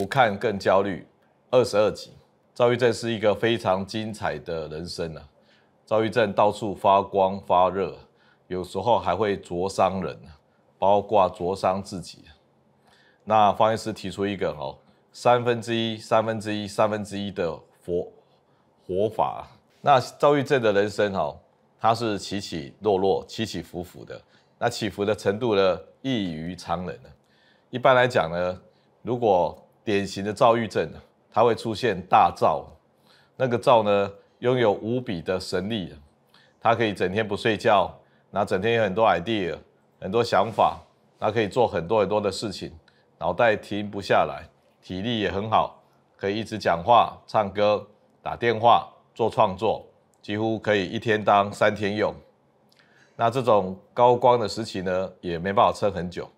不看更焦虑。二十二集，躁郁症是一个非常精彩的人生啊。躁郁症到处发光发热，有时候还会灼伤人，包括灼伤自己。那方医师提出一个哦，三分之一、三分之一、三分之一的活活法。那躁郁症的人生哦，它是起起落落、起起伏伏的。那起伏的程度呢，异于常人一般来讲呢，如果典型的躁郁症，它会出现大躁，那个躁呢，拥有无比的神力，它可以整天不睡觉，那整天有很多 idea，很多想法，那可以做很多很多的事情，脑袋停不下来，体力也很好，可以一直讲话、唱歌、打电话、做创作，几乎可以一天当三天用。那这种高光的时期呢，也没办法撑很久，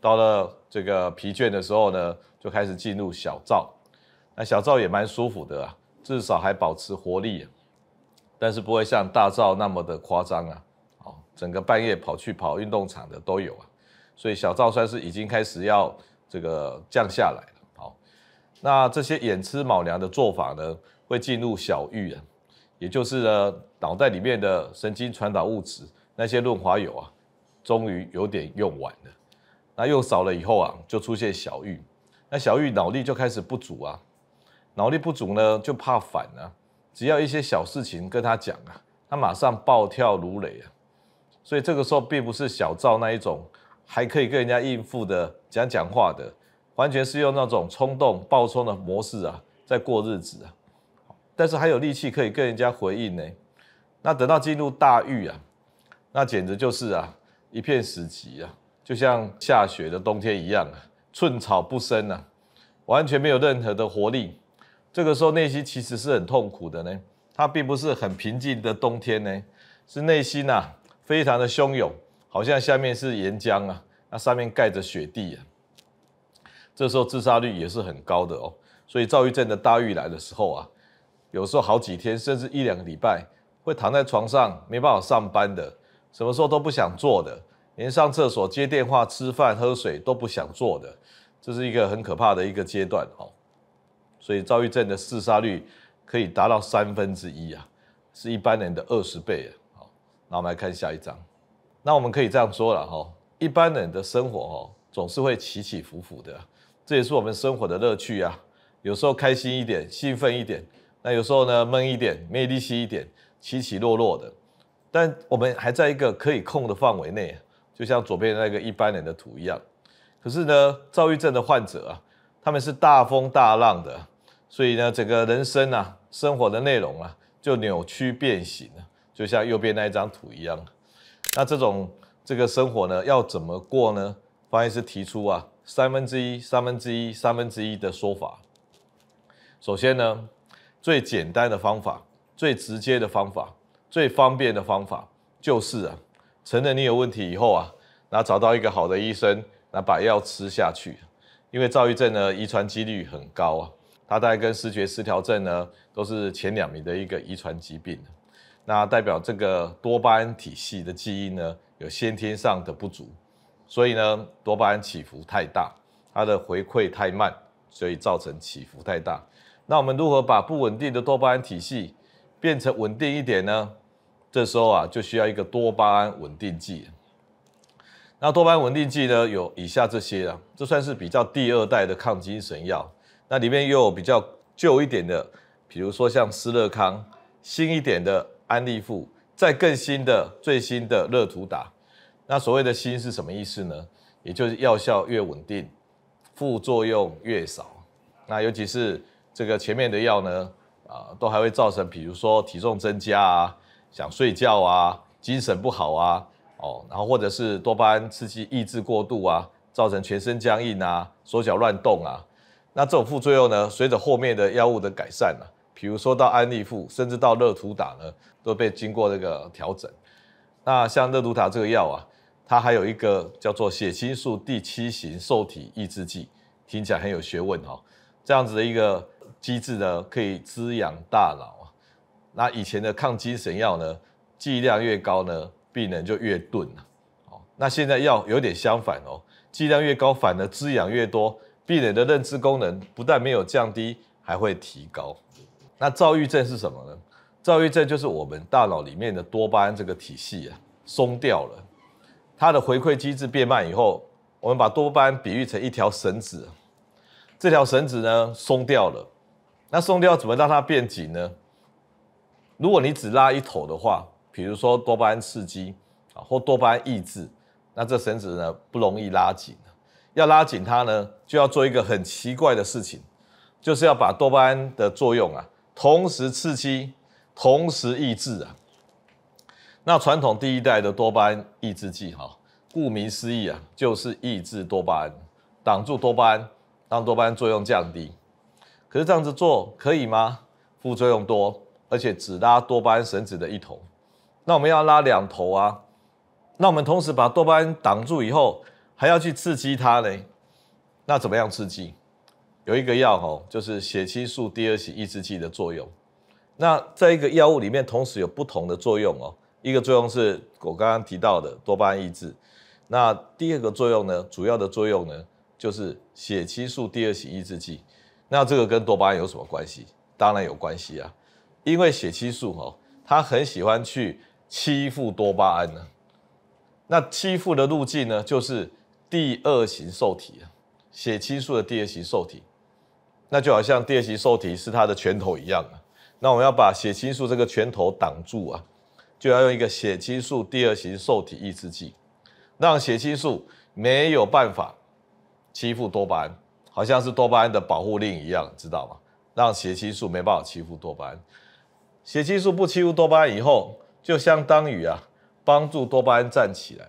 到了这个疲倦的时候呢。就开始进入小灶，那小灶也蛮舒服的啊，至少还保持活力，但是不会像大灶那么的夸张啊。好，整个半夜跑去跑运动场的都有啊，所以小灶算是已经开始要这个降下来了。好，那这些眼吃卯粮的做法呢，会进入小郁啊，也就是呢脑袋里面的神经传导物质那些润滑油啊，终于有点用完了。那用少了以后啊，就出现小郁。那小玉脑力就开始不足啊，脑力不足呢，就怕反啊。只要一些小事情跟他讲啊，他马上暴跳如雷啊。所以这个时候并不是小赵那一种还可以跟人家应付的讲讲话的，完全是用那种冲动暴冲的模式啊，在过日子啊。但是还有力气可以跟人家回应呢。那等到进入大狱啊，那简直就是啊一片死寂啊，就像下雪的冬天一样啊。寸草不生呐，完全没有任何的活力。这个时候内心其实是很痛苦的呢。它并不是很平静的冬天呢，是内心呐非常的汹涌，好像下面是岩浆啊，那上面盖着雪地啊。这时候自杀率也是很高的哦。所以躁郁症的大郁来的时候啊，有时候好几天甚至一两个礼拜会躺在床上，没办法上班的，什么时候都不想做的。连上厕所、接电话、吃饭、喝水都不想做的，这是一个很可怕的一个阶段哦。所以，躁郁症的自杀率可以达到三分之一啊，是一般人的二十倍啊。好，那我们来看下一章。那我们可以这样说了哈，一般人的生活哦，总是会起起伏伏的，这也是我们生活的乐趣啊。有时候开心一点、兴奋一点，那有时候呢，闷一点、没力气一点，起起落落的。但我们还在一个可以控的范围内。就像左边那个一般人的图一样，可是呢，躁郁症的患者啊，他们是大风大浪的，所以呢，整个人生啊，生活的内容啊，就扭曲变形，了，就像右边那一张图一样。那这种这个生活呢，要怎么过呢？方医师提出啊，三分之一、三分之一、三分之一的说法。首先呢，最简单的方法、最直接的方法、最方便的方法，就是啊。承认你有问题以后啊，那找到一个好的医生，那把药吃下去。因为躁郁症呢，遗传几率很高啊。它概跟视觉失调症呢，都是前两名的一个遗传疾病。那代表这个多巴胺体系的基因呢，有先天上的不足。所以呢，多巴胺起伏太大，它的回馈太慢，所以造成起伏太大。那我们如何把不稳定的多巴胺体系变成稳定一点呢？这时候啊，就需要一个多巴胺稳定剂。那多巴胺稳定剂呢，有以下这些啊，这算是比较第二代的抗精神药。那里面又有比较旧一点的，比如说像思乐康；新一点的安利富；再更新的最新的乐图达。那所谓的新是什么意思呢？也就是药效越稳定，副作用越少。那尤其是这个前面的药呢，啊，都还会造成，比如说体重增加啊。想睡觉啊，精神不好啊，哦，然后或者是多巴胺刺激抑制过度啊，造成全身僵硬啊，手脚乱动啊，那这种副作用呢，随着后面的药物的改善啊，比如说到安利富，甚至到乐图塔呢，都被经过这个调整。那像乐图塔这个药啊，它还有一个叫做血清素第七型受体抑制剂，听起来很有学问哈。这样子的一个机制呢，可以滋养大脑。那以前的抗精神药呢，剂量越高呢，病人就越钝了。哦，那现在药有点相反哦，剂量越高，反而滋养越多，病人的认知功能不但没有降低，还会提高。那躁郁症是什么呢？躁郁症就是我们大脑里面的多巴胺这个体系啊松掉了，它的回馈机制变慢以后，我们把多巴胺比喻成一条绳子，这条绳子呢松掉了，那松掉怎么让它变紧呢？如果你只拉一头的话，比如说多巴胺刺激啊，或多巴胺抑制，那这绳子呢不容易拉紧。要拉紧它呢，就要做一个很奇怪的事情，就是要把多巴胺的作用啊，同时刺激，同时抑制啊。那传统第一代的多巴胺抑制剂，哈，顾名思义啊，就是抑制多巴胺，挡住多巴胺，让多巴胺作用降低。可是这样子做可以吗？副作用多。而且只拉多巴胺绳子的一头，那我们要拉两头啊。那我们同时把多巴胺挡住以后，还要去刺激它呢。那怎么样刺激？有一个药哦，就是血清素第二型抑制剂的作用。那在一个药物里面，同时有不同的作用哦。一个作用是我刚刚提到的多巴胺抑制。那第二个作用呢，主要的作用呢，就是血清素第二型抑制剂。那这个跟多巴胺有什么关系？当然有关系啊。因为血清素哦，他很喜欢去欺负多巴胺呢。那欺负的路径呢，就是第二型受体啊，血清素的第二型受体。那就好像第二型受体是他的拳头一样啊。那我们要把血清素这个拳头挡住啊，就要用一个血清素第二型受体抑制剂，让血清素没有办法欺负多巴胺，好像是多巴胺的保护令一样，知道吗？让血清素没办法欺负多巴胺。血清素不欺负多巴胺以后，就相当于啊帮助多巴胺站起来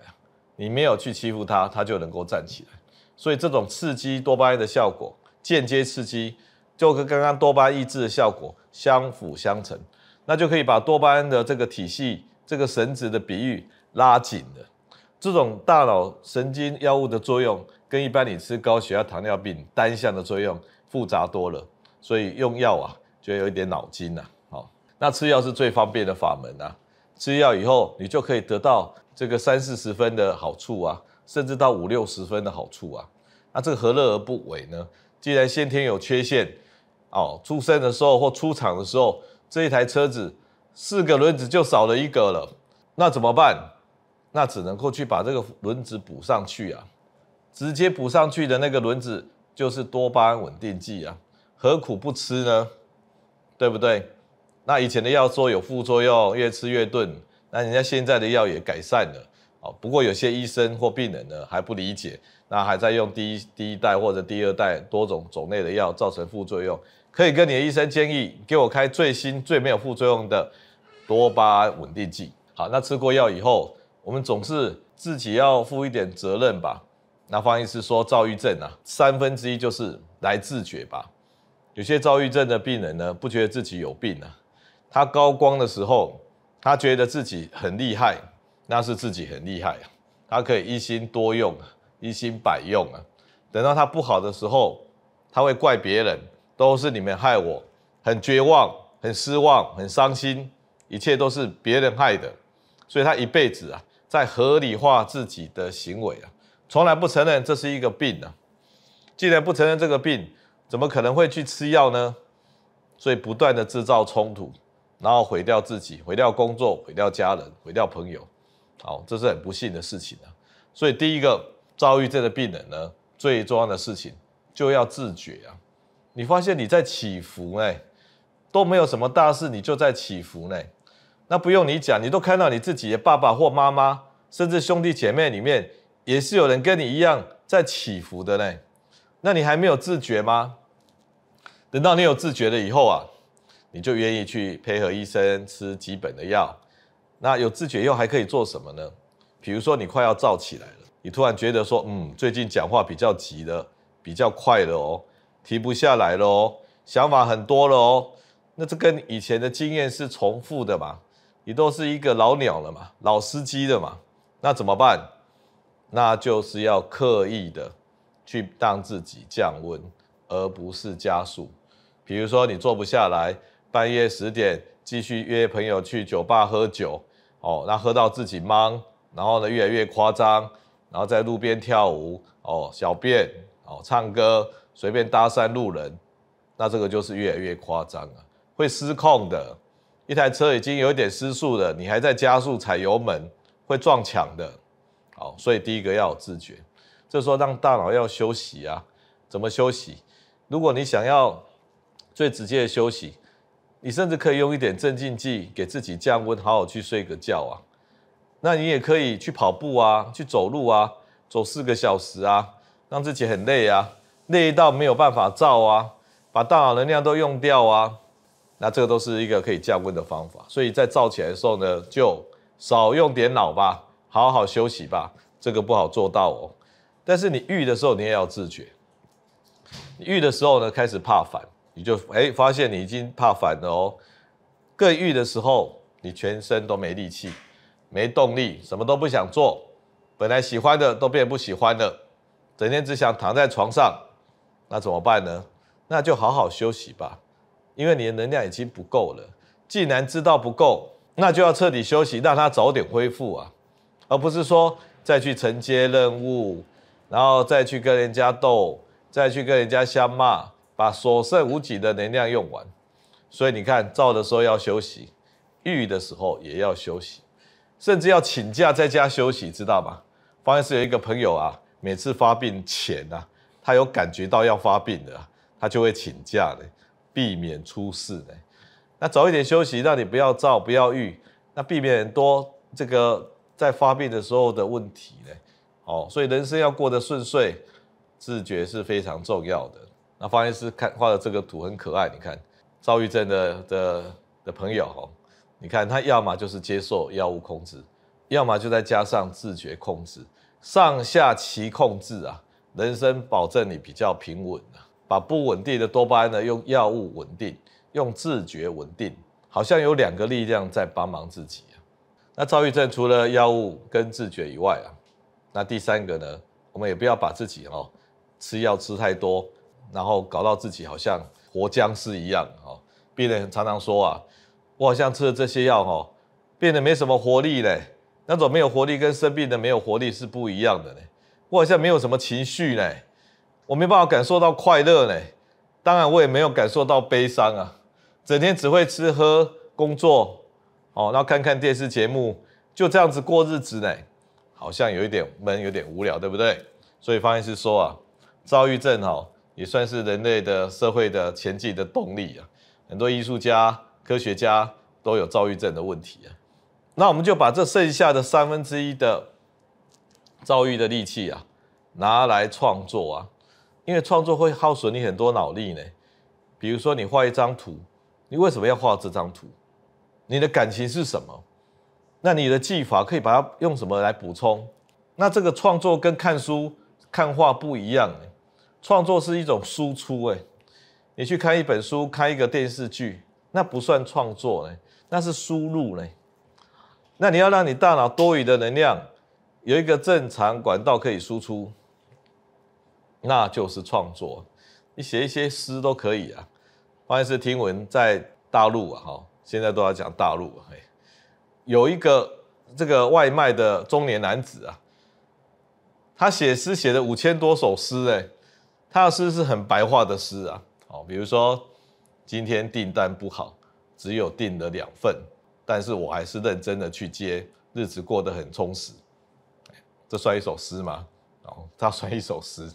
你没有去欺负它，它就能够站起来。所以这种刺激多巴胺的效果，间接刺激，就跟刚刚多巴抑制的效果相辅相成，那就可以把多巴胺的这个体系、这个绳子的比喻拉紧了。这种大脑神经药物的作用，跟一般你吃高血压、糖尿病单向的作用复杂多了。所以用药啊，就有一点脑筋呐。那吃药是最方便的法门啊。吃药以后你就可以得到这个三四十分的好处啊，甚至到五六十分的好处啊。那这个何乐而不为呢？既然先天有缺陷，哦，出生的时候或出厂的时候，这一台车子四个轮子就少了一个了，那怎么办？那只能够去把这个轮子补上去啊。直接补上去的那个轮子就是多巴胺稳定剂啊，何苦不吃呢？对不对？那以前的药说有副作用，越吃越钝。那人家现在的药也改善了哦。不过有些医生或病人呢还不理解，那还在用第一第一代或者第二代多种种类的药，造成副作用。可以跟你的医生建议，给我开最新最没有副作用的多巴稳定剂。好，那吃过药以后，我们总是自己要负一点责任吧。那方医师说，躁郁症啊，三分之一就是来自觉吧。有些躁郁症的病人呢，不觉得自己有病啊。他高光的时候，他觉得自己很厉害，那是自己很厉害他可以一心多用，一心百用啊。等到他不好的时候，他会怪别人，都是你们害我，很绝望，很失望，很伤心，一切都是别人害的。所以他一辈子啊，在合理化自己的行为啊，从来不承认这是一个病啊。既然不承认这个病，怎么可能会去吃药呢？所以不断的制造冲突。然后毁掉自己，毁掉工作，毁掉家人，毁掉朋友，好，这是很不幸的事情啊。所以第一个遭遇这个病人呢，最重要的事情就要自觉啊。你发现你在起伏哎，都没有什么大事，你就在起伏呢。那不用你讲，你都看到你自己的爸爸或妈妈，甚至兄弟姐妹里面也是有人跟你一样在起伏的呢。那你还没有自觉吗？等到你有自觉了以后啊。你就愿意去配合医生吃基本的药，那有自觉以后还可以做什么呢？比如说你快要燥起来了，你突然觉得说，嗯，最近讲话比较急了，比较快了哦，提不下来了哦，想法很多了哦，那这跟以前的经验是重复的嘛，你都是一个老鸟了嘛，老司机的嘛，那怎么办？那就是要刻意的去让自己降温，而不是加速。比如说你坐不下来。半夜十点继续约朋友去酒吧喝酒，哦，那喝到自己懵，然后呢越来越夸张，然后在路边跳舞，哦，小便，哦，唱歌，随便搭讪路人，那这个就是越来越夸张了，会失控的。一台车已经有一点失速了，你还在加速踩油门，会撞墙的。好，所以第一个要有自觉，这时候让大脑要休息啊，怎么休息？如果你想要最直接的休息。你甚至可以用一点镇静剂给自己降温，好好去睡个觉啊。那你也可以去跑步啊，去走路啊，走四个小时啊，让自己很累啊，累到没有办法照啊，把大脑能量都用掉啊。那这个都是一个可以降温的方法。所以在照起来的时候呢，就少用点脑吧，好好休息吧。这个不好做到哦。但是你遇的时候，你也要自觉。遇的时候呢，开始怕烦。你就哎，发现你已经怕反了哦。更郁的时候，你全身都没力气，没动力，什么都不想做。本来喜欢的都变不喜欢了，整天只想躺在床上。那怎么办呢？那就好好休息吧，因为你的能量已经不够了。既然知道不够，那就要彻底休息，让它早点恢复啊，而不是说再去承接任务，然后再去跟人家斗，再去跟人家相骂。把所剩无几的能量用完，所以你看，照的时候要休息，浴的时候也要休息，甚至要请假在家休息，知道吗？方现是有一个朋友啊，每次发病前啊，他有感觉到要发病的，他就会请假的，避免出事的。那早一点休息，让你不要照，不要浴，那避免多这个在发病的时候的问题呢。哦，所以人生要过得顺遂，自觉是非常重要的。那方医师看画的这个图很可爱，你看，躁郁症的的的朋友哦，你看他要么就是接受药物控制，要么就再加上自觉控制，上下齐控制啊，人生保证你比较平稳啊，把不稳定的多巴胺呢用药物稳定，用自觉稳定，好像有两个力量在帮忙自己啊。那躁郁症除了药物跟自觉以外啊，那第三个呢，我们也不要把自己哦吃药吃太多。然后搞到自己好像活僵尸一样哦。病人常常说啊，我好像吃了这些药哦，变得没什么活力嘞。那种没有活力跟生病的没有活力是不一样的嘞。我好像没有什么情绪嘞，我没办法感受到快乐嘞。当然我也没有感受到悲伤啊。整天只会吃喝工作哦，然后看看电视节目，就这样子过日子嘞，好像有一点闷，有点无聊，对不对？所以方医师说啊，躁郁症哦。也算是人类的社会的前进的动力啊！很多艺术家、科学家都有躁郁症的问题啊。那我们就把这剩下的三分之一的躁郁的力气啊，拿来创作啊，因为创作会耗损你很多脑力呢。比如说，你画一张图，你为什么要画这张图？你的感情是什么？那你的技法可以把它用什么来补充？那这个创作跟看书、看画不一样。创作是一种输出哎，你去看一本书、看一个电视剧，那不算创作嘞，那是输入嘞。那你要让你大脑多余的能量有一个正常管道可以输出，那就是创作。你写一些诗都可以啊。欢迎是听闻在大陆啊哈，现在都要讲大陆哎，有一个这个外卖的中年男子啊，他写诗写了五千多首诗哎。他的诗是很白话的诗啊，哦，比如说今天订单不好，只有订了两份，但是我还是认真的去接，日子过得很充实，这算一首诗吗？哦，他算一首诗，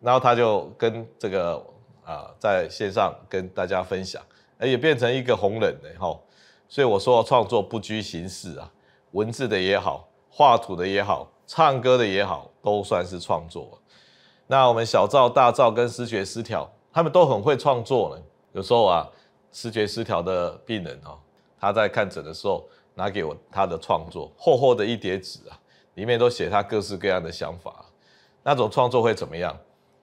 然后他就跟这个啊在线上跟大家分享，而也变成一个红人了哈，所以我说创作不拘形式啊，文字的也好，画图的也好，唱歌的也好，都算是创作。那我们小赵、大赵跟失觉失调，他们都很会创作呢。有时候啊，失觉失调的病人哦，他在看诊的时候拿给我他的创作，厚厚的一叠纸啊，里面都写他各式各样的想法。那种创作会怎么样？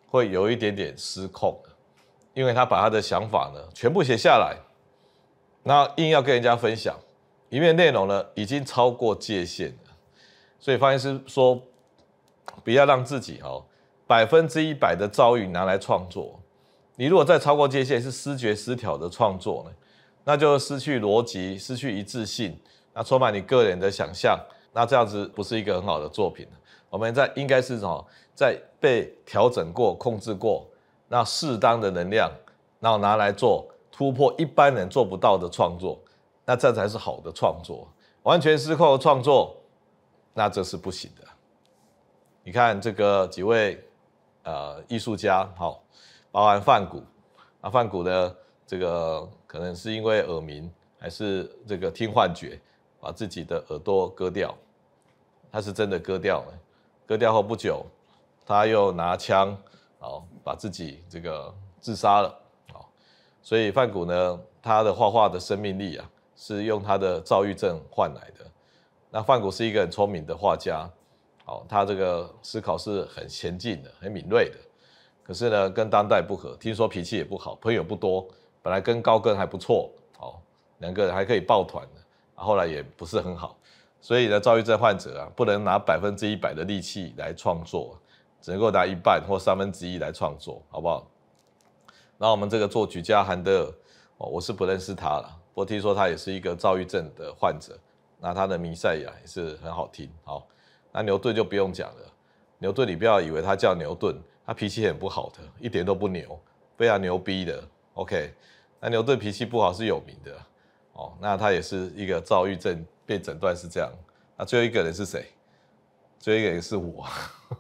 会有一点点失控，因为他把他的想法呢全部写下来，那硬要跟人家分享，里面内容呢已经超过界限了。所以方析师说，不要让自己哦。百分之一百的遭遇拿来创作，你如果再超过界限，是失觉失调的创作呢，那就失去逻辑，失去一致性，那充满你个人的想象，那这样子不是一个很好的作品。我们在应该是什么，在被调整过、控制过，那适当的能量，然后拿来做突破一般人做不到的创作，那这才是好的创作。完全失控的创作，那这是不行的。你看这个几位。呃，艺术家好，包含范谷，那范谷呢？这个可能是因为耳鸣，还是这个听幻觉，把自己的耳朵割掉，他是真的割掉了。割掉后不久，他又拿枪，哦，把自己这个自杀了。哦，所以范谷呢，他的画画的生命力啊，是用他的躁郁症换来的。那范谷是一个很聪明的画家。哦，他这个思考是很前进的，很敏锐的，可是呢，跟当代不合。听说脾气也不好，朋友不多。本来跟高更还不错，哦，两个人还可以抱团的，后来也不是很好。所以呢，躁郁症患者啊，不能拿百分之一百的力气来创作，只能够拿一半或三分之一来创作，好不好？那我们这个作曲家韩德尔，哦，我是不认识他了，不过听说他也是一个躁郁症的患者。那他的弥赛亚也是很好听，好。那牛顿就不用讲了，牛顿，你不要以为他叫牛顿，他脾气很不好的，一点都不牛，非常牛逼的。OK，那牛顿脾气不好是有名的，哦，那他也是一个躁郁症，被诊断是这样。那最后一个人是谁？最后一个人是我，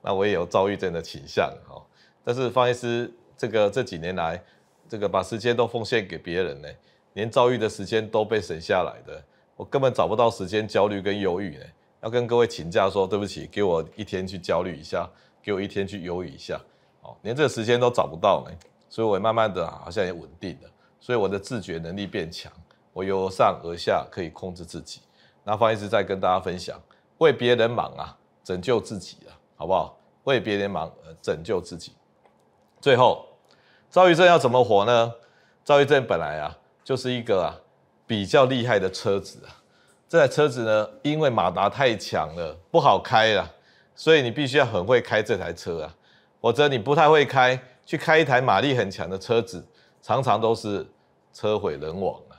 那我也有躁郁症的倾向，哦，但是方医师这个这几年来，这个把时间都奉献给别人呢，连躁郁的时间都被省下来的，我根本找不到时间焦虑跟忧郁呢。要跟各位请假说对不起，给我一天去焦虑一下，给我一天去忧郁一下，哦，连这个时间都找不到呢，所以我慢慢的好像也稳定了，所以我的自觉能力变强，我由上而下可以控制自己。那方一直在跟大家分享，为别人忙啊，拯救自己啊，好不好？为别人忙，呃，拯救自己。最后，躁郁症要怎么活呢？躁郁症本来啊，就是一个啊比较厉害的车子啊。这台车子呢，因为马达太强了，不好开了，所以你必须要很会开这台车啊！否则你不太会开，去开一台马力很强的车子，常常都是车毁人亡啊！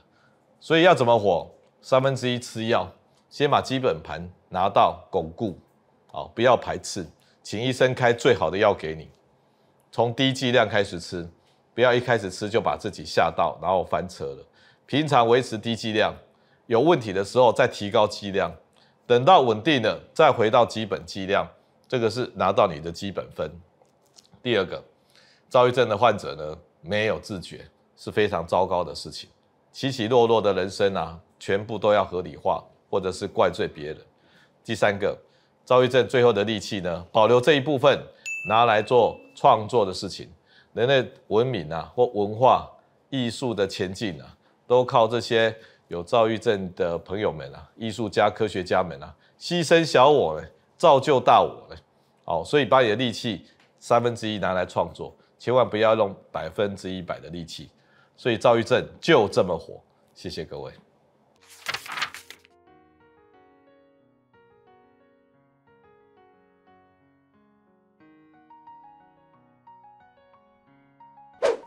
所以要怎么火？三分之一吃药，先把基本盘拿到巩固，好，不要排斥，请医生开最好的药给你，从低剂量开始吃，不要一开始吃就把自己吓到，然后翻车了。平常维持低剂量。有问题的时候再提高剂量，等到稳定了再回到基本剂量，这个是拿到你的基本分。第二个，躁郁症的患者呢没有自觉是非常糟糕的事情，起起落落的人生啊，全部都要合理化或者是怪罪别人。第三个，躁郁症最后的利器呢，保留这一部分拿来做创作的事情，人类文明啊或文化艺术的前进啊，都靠这些。有躁郁症的朋友们啊，艺术家、科学家们啊，牺牲小我，造就大我了。好，所以把你的力气三分之一拿来创作，千万不要用百分之一百的力气。所以躁郁症就这么火。谢谢各位。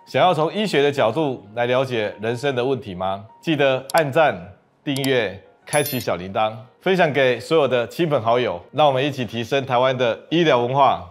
想要从医学的角度来了解人生的问题吗？记得按赞、订阅、开启小铃铛，分享给所有的亲朋好友，让我们一起提升台湾的医疗文化。